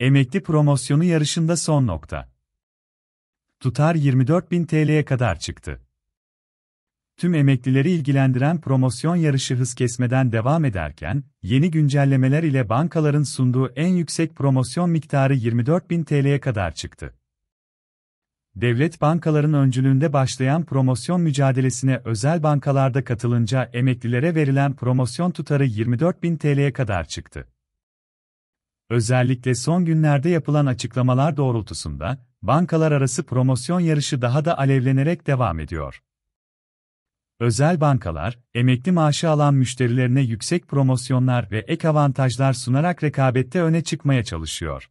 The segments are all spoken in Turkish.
Emekli promosyonu yarışında son nokta. Tutar 24.000 TL'ye kadar çıktı. Tüm emeklileri ilgilendiren promosyon yarışı hız kesmeden devam ederken, yeni güncellemeler ile bankaların sunduğu en yüksek promosyon miktarı 24.000 TL'ye kadar çıktı. Devlet bankaların öncülüğünde başlayan promosyon mücadelesine özel bankalarda katılınca emeklilere verilen promosyon tutarı 24.000 TL'ye kadar çıktı. Özellikle son günlerde yapılan açıklamalar doğrultusunda, bankalar arası promosyon yarışı daha da alevlenerek devam ediyor. Özel bankalar, emekli maaşı alan müşterilerine yüksek promosyonlar ve ek avantajlar sunarak rekabette öne çıkmaya çalışıyor.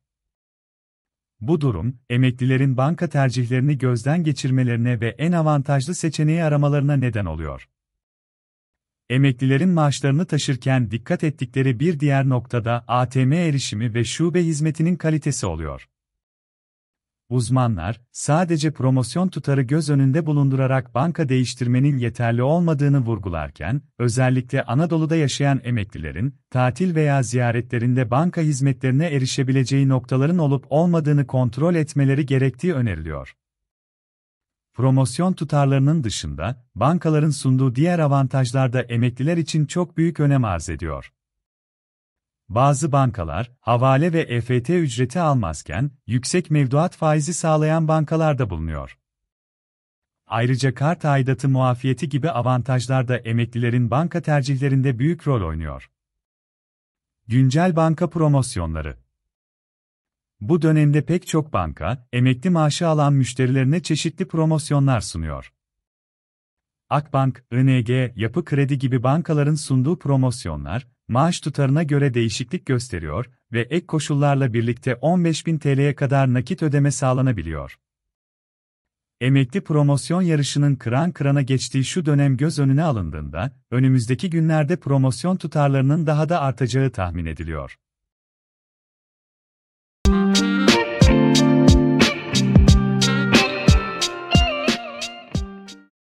Bu durum, emeklilerin banka tercihlerini gözden geçirmelerine ve en avantajlı seçeneği aramalarına neden oluyor. Emeklilerin maaşlarını taşırken dikkat ettikleri bir diğer noktada ATM erişimi ve şube hizmetinin kalitesi oluyor. Uzmanlar, sadece promosyon tutarı göz önünde bulundurarak banka değiştirmenin yeterli olmadığını vurgularken, özellikle Anadolu'da yaşayan emeklilerin, tatil veya ziyaretlerinde banka hizmetlerine erişebileceği noktaların olup olmadığını kontrol etmeleri gerektiği öneriliyor promosyon tutarlarının dışında, bankaların sunduğu diğer avantajlar da emekliler için çok büyük önem arz ediyor. Bazı bankalar, havale ve EFT ücreti almazken, yüksek mevduat faizi sağlayan bankalarda bulunuyor. Ayrıca kart aidatı muafiyeti gibi avantajlar da emeklilerin banka tercihlerinde büyük rol oynuyor. Güncel banka promosyonları bu dönemde pek çok banka, emekli maaşı alan müşterilerine çeşitli promosyonlar sunuyor. Akbank, ING, Yapı Kredi gibi bankaların sunduğu promosyonlar, maaş tutarına göre değişiklik gösteriyor ve ek koşullarla birlikte 15.000 TL'ye kadar nakit ödeme sağlanabiliyor. Emekli promosyon yarışının kıran kırana geçtiği şu dönem göz önüne alındığında, önümüzdeki günlerde promosyon tutarlarının daha da artacağı tahmin ediliyor.